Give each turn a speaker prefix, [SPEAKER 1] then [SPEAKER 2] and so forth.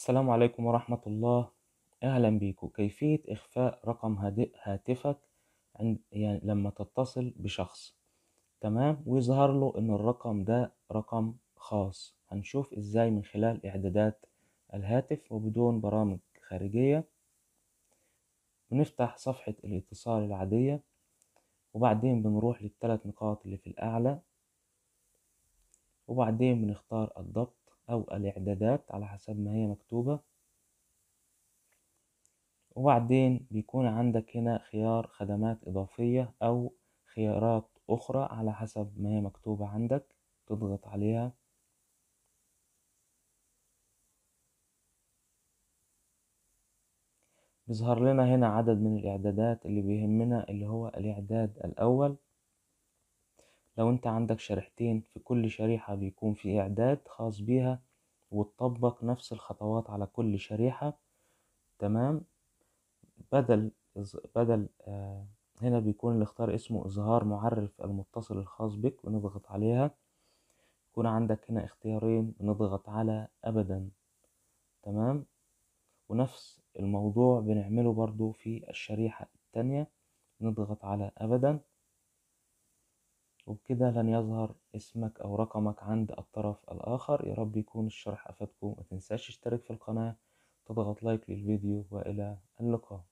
[SPEAKER 1] السلام عليكم ورحمة الله أهلا بيكم كيفية إخفاء رقم هاتفك عند يعني لما تتصل بشخص تمام ويظهر له إن الرقم ده رقم خاص هنشوف إزاي من خلال إعدادات الهاتف وبدون برامج خارجية بنفتح صفحة الاتصال العادية وبعدين بنروح للثلاث نقاط اللي في الأعلى وبعدين بنختار الضبط أو الإعدادات على حسب ما هي مكتوبة وبعدين بيكون عندك هنا خيار خدمات إضافية أو خيارات أخرى على حسب ما هي مكتوبة عندك تضغط عليها بيظهر لنا هنا عدد من الإعدادات اللي بيهمنا اللي هو الإعداد الأول لو انت عندك شريحتين في كل شريحة بيكون في إعداد خاص بيها وتطبق نفس الخطوات على كل شريحة تمام بدل بدل آه هنا بيكون الاختيار اسمه إظهار معرف المتصل الخاص بك ونضغط عليها يكون عندك هنا اختيارين نضغط على أبدا تمام ونفس الموضوع بنعمله برضو في الشريحة التانية نضغط على أبدا وبكده لن يظهر اسمك أو رقمك عند الطرف الآخر يا رب يكون الشرح أفادكم تنساش تشترك في القناة تضغط لايك للفيديو وإلى اللقاء